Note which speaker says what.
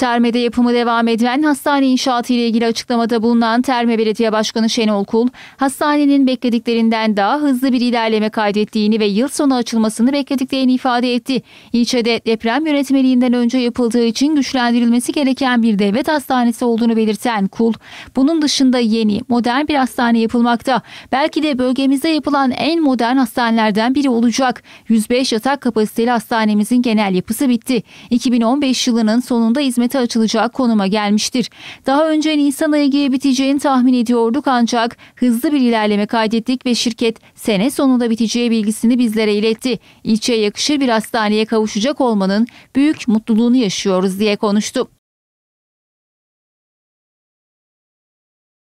Speaker 1: Termede yapımı devam eden hastane inşaatı ile ilgili açıklamada bulunan Terme Belediye Başkanı Şenol Kul, hastanenin beklediklerinden daha hızlı bir ilerleme kaydettiğini ve yıl sonu açılmasını beklediklerini ifade etti. İlçede deprem yönetmeliğinden önce yapıldığı için güçlendirilmesi gereken bir devlet hastanesi olduğunu belirten Kul, bunun dışında yeni, modern bir hastane yapılmakta. Belki de bölgemizde yapılan en modern hastanelerden biri olacak. 105 yatak kapasiteli hastanemizin genel yapısı bitti. 2015 yılının sonunda hizmet ticarete açılacak konuma gelmiştir. Daha önce Nisan ayı gibi biteceğini tahmin ediyorduk ancak hızlı bir ilerleme kaydettik ve şirket sene sonunda biteceği bilgisini bizlere iletti. İlçeye yakışır bir hastaneye kavuşacak olmanın büyük mutluluğunu yaşıyoruz diye konuştu.